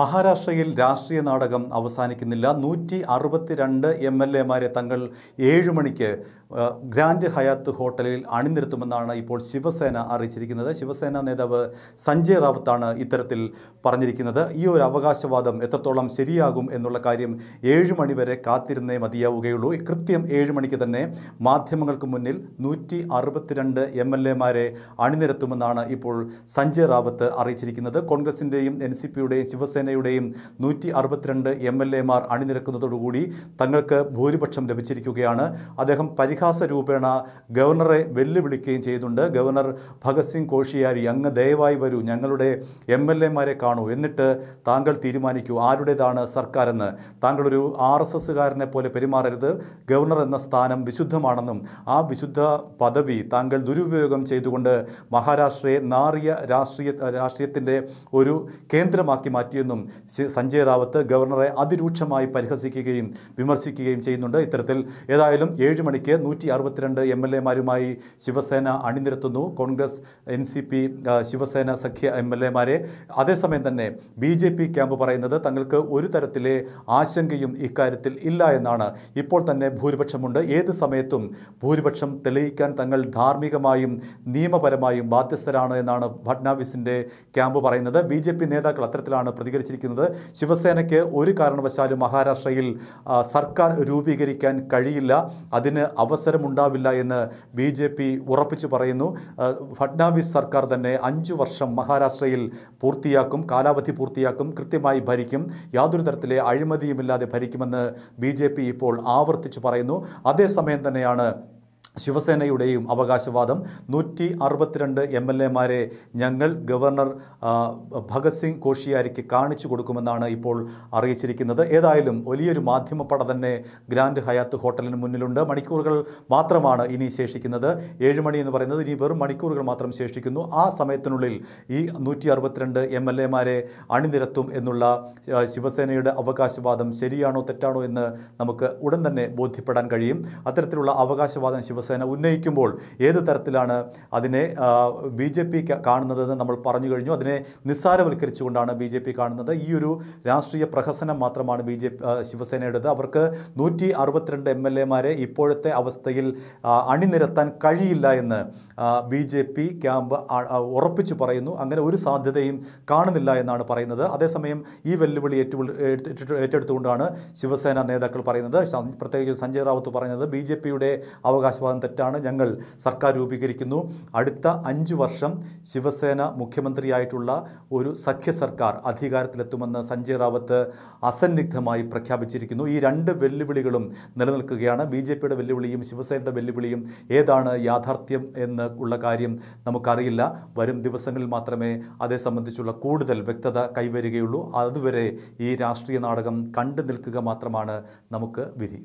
മഹാരാഷ്ട്രയിൽ രാഷ്ട്രീയ നാടകം അവസാനിക്കുന്നില്ല നൂറ്റി അറുപത്തിരണ്ട് എം എൽ എമാരെ തങ്ങൾ ഏഴ് മണിക്ക് ഗ്രാൻഡ് ഹയാത്ത് ഹോട്ടലിൽ അണിനിരത്തുമെന്നാണ് ഇപ്പോൾ ശിവസേന അറിയിച്ചിരിക്കുന്നത് ശിവസേന നേതാവ് സഞ്ജയ് റാവത്താണ് ഇത്തരത്തിൽ പറഞ്ഞിരിക്കുന്നത് ഈ ഒരു അവകാശവാദം എത്രത്തോളം ശരിയാകും എന്നുള്ള കാര്യം ഏഴ് മണി വരെ കാത്തിരുന്നേ മതിയാവുകയുള്ളൂ കൃത്യം ഏഴ് മണിക്ക് തന്നെ മാധ്യമങ്ങൾക്ക് മുന്നിൽ നൂറ്റി അറുപത്തിരണ്ട് എം എൽ എമാരെ അണിനിരത്തുമെന്നാണ് ഇപ്പോൾ സഞ്ജയ് റാവത്ത് അറിയിച്ചിരിക്കുന്നത് കോൺഗ്രസിൻ്റെയും എൻ സി പിയുടെയും ശിവസേന ശിവസേനയുടെയും നൂറ്റി അറുപത്തിരണ്ട് എം എൽ എമാർ അണിനിരക്കുന്നതോടുകൂടി തങ്ങൾക്ക് ഭൂരിപക്ഷം ലഭിച്ചിരിക്കുകയാണ് അദ്ദേഹം പരിഹാസ രൂപേണ ഗവർണറെ വെല്ലുവിളിക്കുകയും ചെയ്തിട്ടുണ്ട് ഗവർണർ ഭഗത് സിംഗ് കോഷിയാരി അങ്ങ് ദയവായി വരൂ ഞങ്ങളുടെ എം എൽ എമാരെ കാണൂ എന്നിട്ട് താങ്കൾ തീരുമാനിക്കൂ ആരുടേതാണ് സർക്കാരെന്ന് താങ്കളൊരു ആർ എസ് എസ്സുകാരനെ പോലെ പെരുമാറരുത് ഗവർണർ എന്ന സ്ഥാനം വിശുദ്ധമാണെന്നും ആ വിശുദ്ധ പദവി താങ്കൾ ദുരുപയോഗം ചെയ്തുകൊണ്ട് മഹാരാഷ്ട്രയെ നാറിയ രാഷ്ട്രീയ രാഷ്ട്രീയത്തിൻ്റെ ഒരു കേന്ദ്രമാക്കി മാറ്റിയെന്നും നിന്നും സഞ്ജയ് റാവത്ത് ഗവർണറെ അതിരൂക്ഷമായി പരിഹസിക്കുകയും വിമർശിക്കുകയും ചെയ്യുന്നുണ്ട് ഇത്തരത്തിൽ ഏതായാലും ഏഴ് മണിക്ക് നൂറ്റി അറുപത്തിരണ്ട് എം എൽ എമാരുമായി ശിവസേന അണിനിരത്തുന്നു Congress N C P Shiv Sena സഖ്യ എം എൽ എമാരെ അതേസമയം തന്നെ ബി ജെ പി ക്യാമ്പ് പറയുന്നത് തങ്ങൾക്ക് ഒരു തരത്തിലെ ആശങ്കയും ഇക്കാര്യത്തിൽ ഇല്ല എന്നാണ് ഇപ്പോൾ തന്നെ ഭൂരിപക്ഷമുണ്ട് ഏത് സമയത്തും ഭൂരിപക്ഷം തെളിയിക്കാൻ തങ്ങൾ ധാർമ്മികമായും നിയമപരമായും ബാധ്യസ്ഥരാണ് എന്നാണ് ഫഡ്നാവിസിൻ്റെ ക്യാമ്പ് പറയുന്നത് ബി നേതാക്കൾ അത്തരത്തിലാണ് പ്രതികരിച്ചത് വെച്ചിരിക്കുന്നത് ശിവസേനയ്ക്ക് ഒരു കാരണവശാലും മഹാരാഷ്ട്രയിൽ സർക്കാർ രൂപീകരിക്കാൻ കഴിയില്ല അതിന് അവസരമുണ്ടാവില്ല എന്ന് ബി ജെ പി ഉറപ്പിച്ചു പറയുന്നു ഫഡ്നാവിസ് സർക്കാർ തന്നെ അഞ്ചു വർഷം മഹാരാഷ്ട്രയിൽ പൂർത്തിയാക്കും കാലാവധി പൂർത്തിയാക്കും കൃത്യമായി ഭരിക്കും യാതൊരു തരത്തിലെ അഴിമതിയുമില്ലാതെ ഭരിക്കുമെന്ന് ബി ഇപ്പോൾ ആവർത്തിച്ചു പറയുന്നു അതേസമയം തന്നെയാണ് ശിവസേനയുടെയും അവകാശവാദം നൂറ്റി അറുപത്തിരണ്ട് എം എൽ എമാരെ ഞങ്ങൾ ഗവർണർ ഭഗത് സിംഗ് കോഷിയാരിക്ക് കാണിച്ചു കൊടുക്കുമെന്നാണ് ഇപ്പോൾ അറിയിച്ചിരിക്കുന്നത് ഏതായാലും വലിയൊരു മാധ്യമപ്പട തന്നെ ഗ്രാൻഡ് ഹയാത്ത് ഹോട്ടലിന് മുന്നിലുണ്ട് മണിക്കൂറുകൾ മാത്രമാണ് ഇനി ശേഷിക്കുന്നത് മണി എന്ന് പറയുന്നത് ഇനി വെറും മണിക്കൂറുകൾ മാത്രം ശേഷിക്കുന്നു ആ സമയത്തിനുള്ളിൽ ഈ നൂറ്റി അറുപത്തിരണ്ട് എം എൽ എമാരെ അണിനിരത്തും എന്നുള്ള ശിവസേനയുടെ അവകാശവാദം ശരിയാണോ തെറ്റാണോ എന്ന് നമുക്ക് ഉടൻ തന്നെ ബോധ്യപ്പെടാൻ കഴിയും അത്തരത്തിലുള്ള അവകാശവാദം ശിവസേന ശിവസേന ഉന്നയിക്കുമ്പോൾ ഏത് തരത്തിലാണ് അതിനെ ബി ജെ പി കാണുന്നതെന്ന് നമ്മൾ പറഞ്ഞു കഴിഞ്ഞു അതിനെ നിസ്സാരവൽക്കരിച്ചുകൊണ്ടാണ് ബി ജെ പി കാണുന്നത് ഈ ഒരു രാഷ്ട്രീയ പ്രഹസനം മാത്രമാണ് ബി ജെ ശിവസേനയുടേത് അവർക്ക് നൂറ്റി അറുപത്തിരണ്ട് എം എൽ എമാരെ ഇപ്പോഴത്തെ അവസ്ഥയിൽ അണിനിരത്താൻ കഴിയില്ല എന്ന് ബി ജെ പി ക്യാമ്പ് ഉറപ്പിച്ചു പറയുന്നു അങ്ങനെ ഒരു സാധ്യതയും കാണുന്നില്ല എന്നാണ് പറയുന്നത് അതേസമയം ഈ വെല്ലുവിളി ഏറ്റു ഏറ്റെടുത്തുകൊണ്ടാണ് ശിവസേന നേതാക്കൾ പറയുന്നത് പ്രത്യേകിച്ച് സഞ്ജയ് റാവത്ത് പറയുന്നത് ബി ജെ പിയുടെ അവകാശവാദം തെറ്റാണ് തെറ്റാണ് ഞങ്ങൾ സർക്കാർ രൂപീകരിക്കുന്നു അടുത്ത അഞ്ച് വർഷം ശിവസേന മുഖ്യമന്ത്രിയായിട്ടുള്ള ഒരു സഖ്യ സർക്കാർ അധികാരത്തിലെത്തുമെന്ന് സഞ്ജയ് റാവത്ത് അസന്നിഗ്ധമായി പ്രഖ്യാപിച്ചിരിക്കുന്നു ഈ രണ്ട് വെല്ലുവിളികളും നിലനിൽക്കുകയാണ് ബി ജെ പിയുടെ വെല്ലുവിളിയും ശിവസേനയുടെ വെല്ലുവിളിയും ഏതാണ് യാഥാർത്ഥ്യം എന്ന് ഉള്ള കാര്യം നമുക്കറിയില്ല വരും ദിവസങ്ങളിൽ മാത്രമേ അതേ സംബന്ധിച്ചുള്ള കൂടുതൽ വ്യക്തത കൈവരികയുള്ളൂ അതുവരെ ഈ രാഷ്ട്രീയ നാടകം കണ്ടു നിൽക്കുക മാത്രമാണ് നമുക്ക് വിധി